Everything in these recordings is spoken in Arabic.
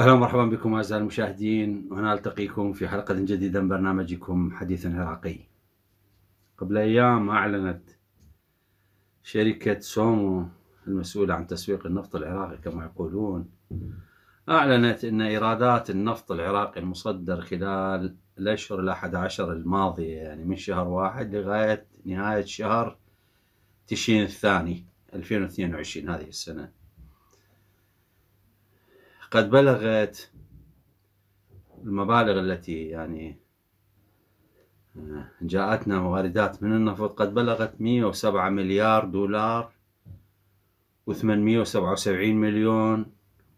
اهلا ومرحبا بكم اعزائي المشاهدين وهنا التقيكم في حلقه جديده من برنامجكم حديث عراقي. قبل ايام اعلنت شركه سومو المسؤوله عن تسويق النفط العراقي كما يقولون اعلنت ان ايرادات النفط العراقي المصدر خلال الاشهر الاحد عشر الماضيه يعني من شهر واحد لغايه نهايه شهر تشرين الثاني 2022 هذه السنه قد بلغت المبالغ التي يعني آه، جاءتنا واردات من النفط قد بلغت 107 مليار دولار و877 مليون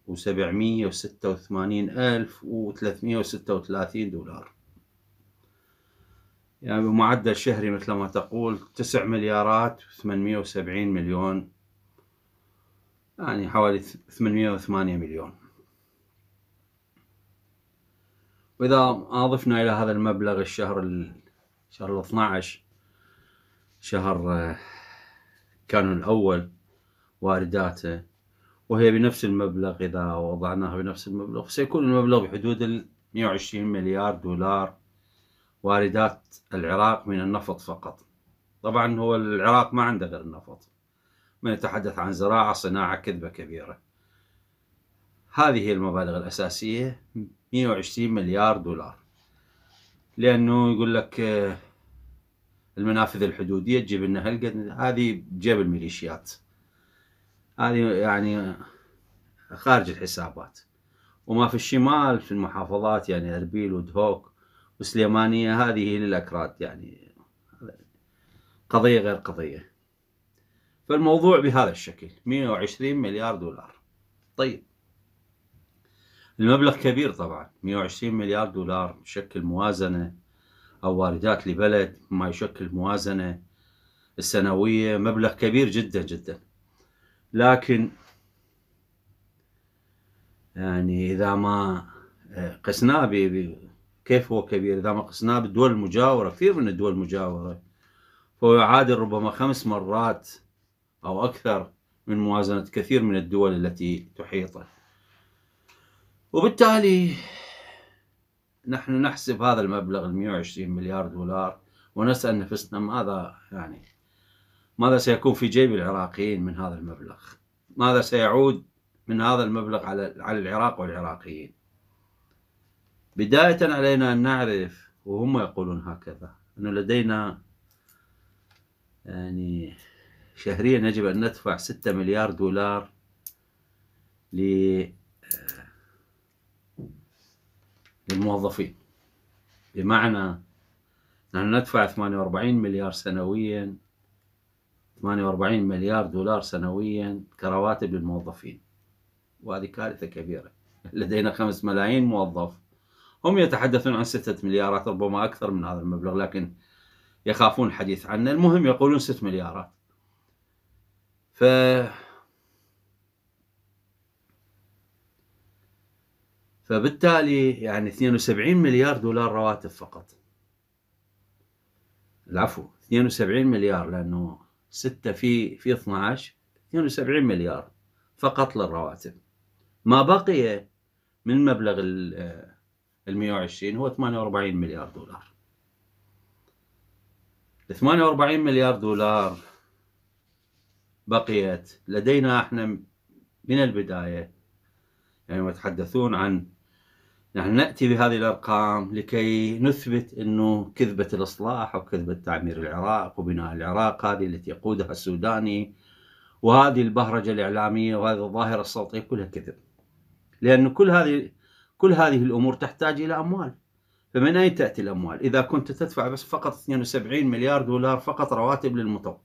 و786 ألف و336 دولار يعني بمعدل شهري مثل ما تقول 9 مليارات و870 مليون يعني حوالي 808 مليون واذا اضفنا الى هذا المبلغ الشهر ال... شهر ال 12 شهر آه، كانون الاول وارداته وهي بنفس المبلغ اذا وضعناها بنفس المبلغ سيكون المبلغ بحدود ال 120 مليار دولار واردات العراق من النفط فقط طبعا هو العراق ما عنده غير النفط من يتحدث عن زراعة صناعة كذبة كبيرة هذه هي المبالغ الأساسية 120 مليار دولار لانه يقول لك آه، المنافذ الحدوديه تجيب لنا هالقد هذه جيب الميليشيات هذه يعني خارج الحسابات وما في الشمال في المحافظات يعني اربيل ودهوك وسليمانيه هذه للاكراد يعني قضيه غير قضيه فالموضوع بهذا الشكل 120 مليار دولار طيب المبلغ كبير طبعا 120 مليار دولار يشكل موازنة أو واردات لبلد ما يشكل موازنة السنوية مبلغ كبير جدا جدا لكن يعني إذا ما آه، قسناه كيف هو كبير إذا ما قسناه بالدول المجاورة كثير من الدول المجاورة فهو يعادل ربما خمس مرات أو أكثر من موازنة كثير من الدول التي تحيطه وبالتالي نحن نحسب هذا المبلغ ال 120 مليار دولار ونسأل نفسنا ماذا يعني ماذا سيكون في جيب العراقيين من هذا المبلغ؟ ماذا سيعود من هذا المبلغ على على العراق والعراقيين؟ بداية علينا أن نعرف وهم يقولون هكذا أنه لدينا يعني شهريا يجب أن ندفع 6 مليار دولار ل للموظفين بمعنى نحن ندفع 48 مليار سنويا 48 مليار دولار سنويا كرواتب للموظفين وهذه كارثة كبيرة لدينا 5 ملايين موظف هم يتحدثون عن 6 مليارات ربما أكثر من هذا المبلغ لكن يخافون الحديث عنه المهم يقولون 6 مليارات ف فبالتالي يعني 72 مليار دولار رواتب فقط العفو 72 مليار لانه 6 في في 12 72 مليار فقط للرواتب ما بقي من مبلغ ال 120 هو 48 مليار دولار 48 مليار دولار بقيت لدينا احنا من البدايه يعني يتحدثون عن نحن ناتي بهذه الارقام لكي نثبت انه كذبه الاصلاح او كذبه تعمير العراق وبناء العراق هذه التي يقودها السوداني وهذه البهرجه الاعلاميه وهذه الظاهره الصوتيه كلها كذب. لانه كل هذه كل هذه الامور تحتاج الى اموال. فمن اين تاتي الاموال؟ اذا كنت تدفع بس فقط 72 مليار دولار فقط رواتب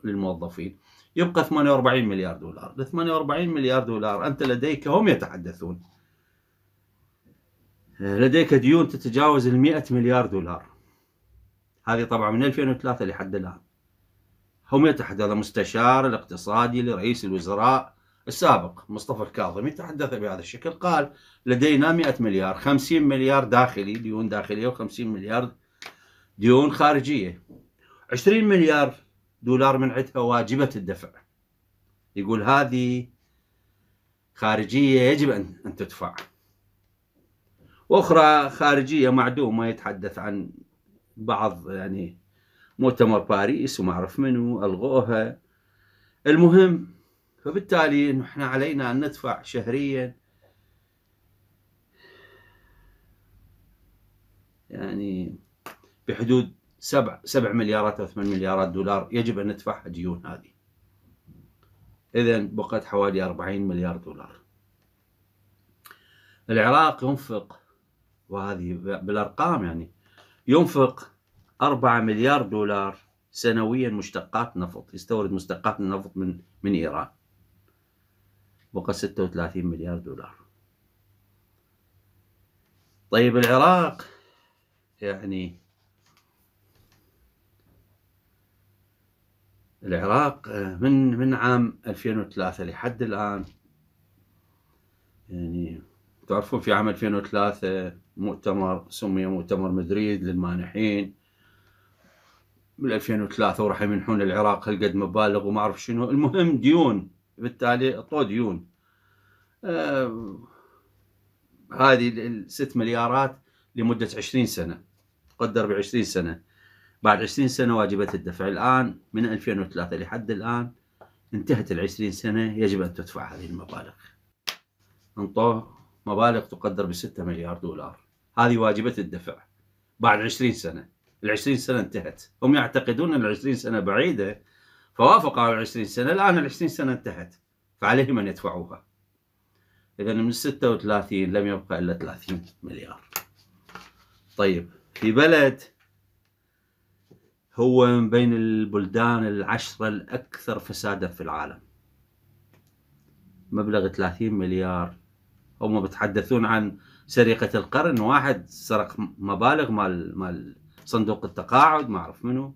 للموظفين يبقى 48 مليار دولار، ال 48 مليار دولار انت لديك هم يتحدثون لديك ديون تتجاوز ال 100 مليار دولار هذه طبعا من 2003 لحد الآن هم يتحدث هذا مستشار الاقتصادي لرئيس الوزراء السابق مصطفى الكاظمي تحدث بهذا الشكل قال لدينا 100 مليار 50 مليار داخلي ديون داخلية و50 مليار ديون خارجية 20 مليار دولار من عندها واجبة الدفع يقول هذه خارجية يجب أن تدفع واخرى خارجيه معدومه يتحدث عن بعض يعني مؤتمر باريس وما اعرف منو الغوها المهم فبالتالي نحن علينا ان ندفع شهريا يعني بحدود سبع سبع مليارات او ثمان مليارات دولار يجب ان ندفعها ديون هذه اذا بقت حوالي 40 مليار دولار العراق ينفق وهذه بالارقام يعني ينفق 4 مليار دولار سنويا مشتقات نفط يستورد مشتقات النفط من من ايران بقى 36 مليار دولار طيب العراق يعني العراق آه، من من عام 2003 لحد الان يعني تعرفون في عام 2003 مؤتمر سمي مؤتمر مدريد للمانحين بال 2003 وراح يمنحون العراق هالقد مبالغ وما اعرف شنو المهم ديون بالتالي اعطوه ديون آه هذه الست مليارات لمدة 20 سنة تقدر ب 20 سنة بعد 20 سنة واجبة الدفع الآن من 2003 لحد الآن انتهت ال 20 سنة يجب أن تدفع هذه المبالغ انطوه مبالغ تقدر ب 6 مليار دولار هذه واجبة الدفع بعد 20 سنة ال 20 سنة انتهت هم يعتقدون أن ال 20 سنة بعيدة فوافقوا على ال 20 سنة الآن ال 20 سنة انتهت فعليهم أن يدفعوها إذا من 36 لم يبقى إلا 30 مليار طيب في بلد هو من بين البلدان العشرة الأكثر فسادا في العالم مبلغ 30 مليار هم بيتحدثون عن سرقه القرن واحد سرق مبالغ مال مال صندوق التقاعد ما اعرف منو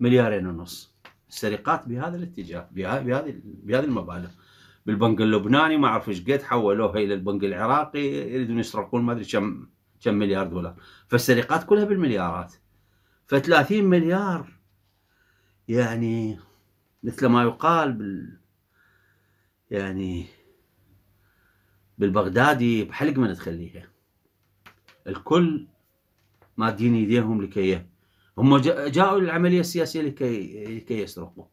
مليارين ونص السرقات بهذا الاتجاه بهذه بهذه المبالغ بالبنك اللبناني ما اعرف ايش قد حولوها الى البنك العراقي يريدون يسرقون ما ادري كم كم مليار دولار فالسرقات كلها بالمليارات ف 30 مليار يعني مثل ما يقال بال يعني بالبغدادي بحلق ما تخليها الكل مادين ايديهم لكي هم جاءوا للعمليه السياسيه لكي لكي يسرقوا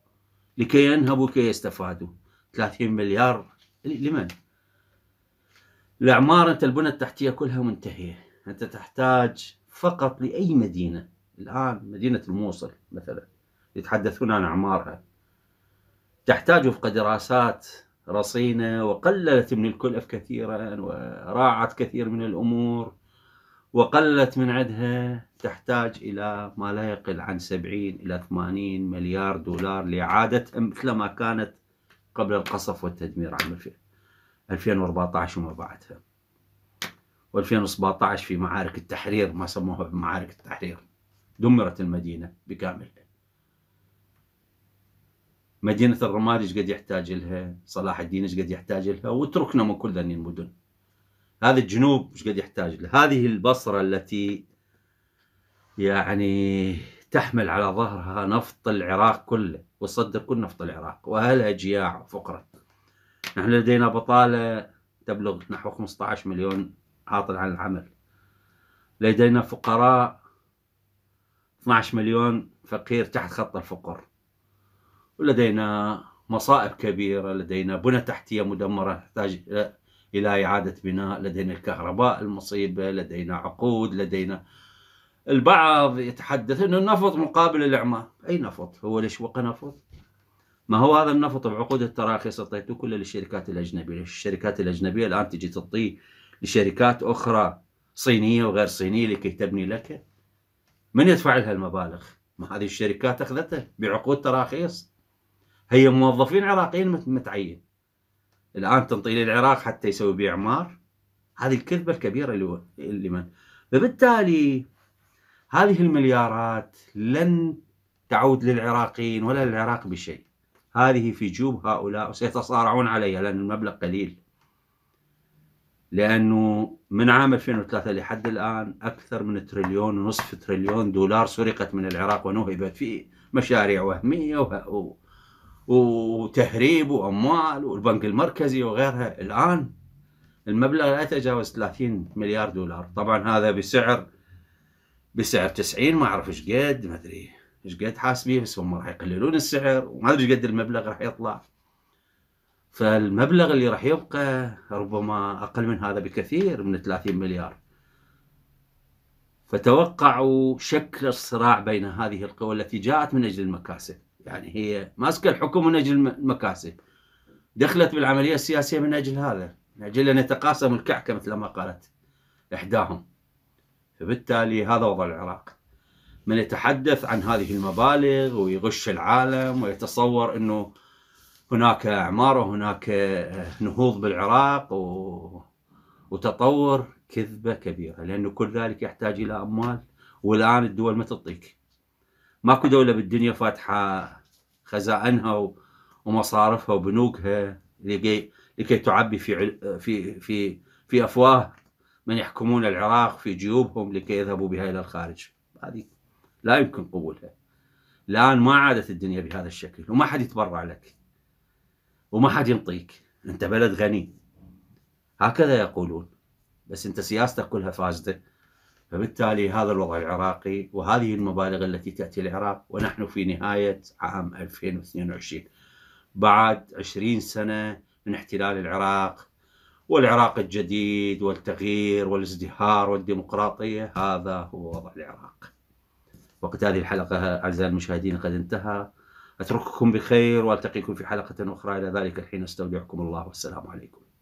لكي ينهبوا لكي يستفادوا 30 مليار لمن؟ الاعمار انت البنى التحتيه كلها منتهيه انت تحتاج فقط لاي مدينه الان مدينه الموصل مثلا يتحدثون عن اعمارها تحتاج وفق دراسات رصينة وقللت من الكلف كثيرا وراعت كثير من الأمور وقللت من عدها تحتاج إلى ما لا يقل عن 70 إلى 80 مليار دولار لإعادة مثل ما كانت قبل القصف والتدمير عام 2014 وما بعدها و2017 في معارك التحرير ما سموها بمعارك التحرير دمرت المدينة بكاملها مدينه الرماد ايش قد يحتاج لها صلاح الدين ايش قد يحتاج لها واتركنا من كل ذني المدن هذا الجنوب ايش قد يحتاج له هذه البصره التي يعني تحمل على ظهرها نفط العراق كله وتصدر كل نفط العراق واهلها جياع وفقره نحن لدينا بطاله تبلغ نحو 15 مليون عاطل عن العمل لدينا فقراء 12 مليون فقير تحت خط الفقر ولدينا مصائب كبيرة لدينا بنى تحتية مدمرة تحتاج إلى إعادة بناء لدينا الكهرباء المصيبة لدينا عقود لدينا البعض يتحدث أنه النفط مقابل الإعمار أي نفط هو ليش وقى نفط ما هو هذا النفط بعقود التراخيص اعطيته كله للشركات الاجنبيه، الشركات الاجنبيه الان تجي تعطيه لشركات اخرى صينيه وغير صينيه لكي تبني لك. من يدفع لها المبالغ؟ ما هذه الشركات اخذتها بعقود تراخيص. هي موظفين عراقيين متعين الان تنطي للعراق حتى يسوي بيه اعمار هذه الكذبه الكبيره اللي اللي من فبالتالي هذه المليارات لن تعود للعراقيين ولا للعراق بشيء هذه في جيوب هؤلاء وسيتصارعون عليها لأن المبلغ قليل لأنه من عام 2003 لحد الآن أكثر من تريليون ونصف تريليون دولار سرقت من العراق ونهبت في مشاريع وهمية وتهريب واموال والبنك المركزي وغيرها الان المبلغ لا يتجاوز 30 مليار دولار طبعا هذا بسعر بسعر 90 ما اعرف ايش قد ما ادري ايش قد حاسبيه بس هم راح يقللون السعر وما ادري ايش قد المبلغ راح يطلع فالمبلغ اللي راح يبقى ربما اقل من هذا بكثير من 30 مليار فتوقعوا شكل الصراع بين هذه القوى التي جاءت من اجل المكاسب يعني هي ماسكه الحكم من اجل المكاسب دخلت بالعمليه السياسيه من اجل هذا من اجل ان يتقاسم الكعكه مثل ما قالت احداهم فبالتالي هذا وضع العراق من يتحدث عن هذه المبالغ ويغش العالم ويتصور انه هناك اعمار وهناك آه، نهوض بالعراق و... وتطور كذبه كبيره لانه كل ذلك يحتاج الى اموال والان الدول ما تعطيك ماكو دولة بالدنيا فاتحة خزائنها ومصارفها وبنوكها لكي لكي تعبي في في في في افواه من يحكمون العراق في جيوبهم لكي يذهبوا بها الى الخارج هذه لا يمكن قبولها الان ما عادت الدنيا بهذا الشكل وما حد يتبرع لك وما حد ينطيك انت بلد غني هكذا يقولون بس انت سياستك كلها فاسده فبالتالي هذا الوضع العراقي وهذه المبالغ التي تأتي العراق ونحن في نهاية عام 2022 بعد 20 سنة من احتلال العراق والعراق الجديد والتغيير والازدهار والديمقراطية هذا هو وضع العراق وقت هذه الحلقة أعزائي المشاهدين قد انتهى أترككم بخير وألتقيكم في حلقة أخرى إلى ذلك الحين أستودعكم الله والسلام عليكم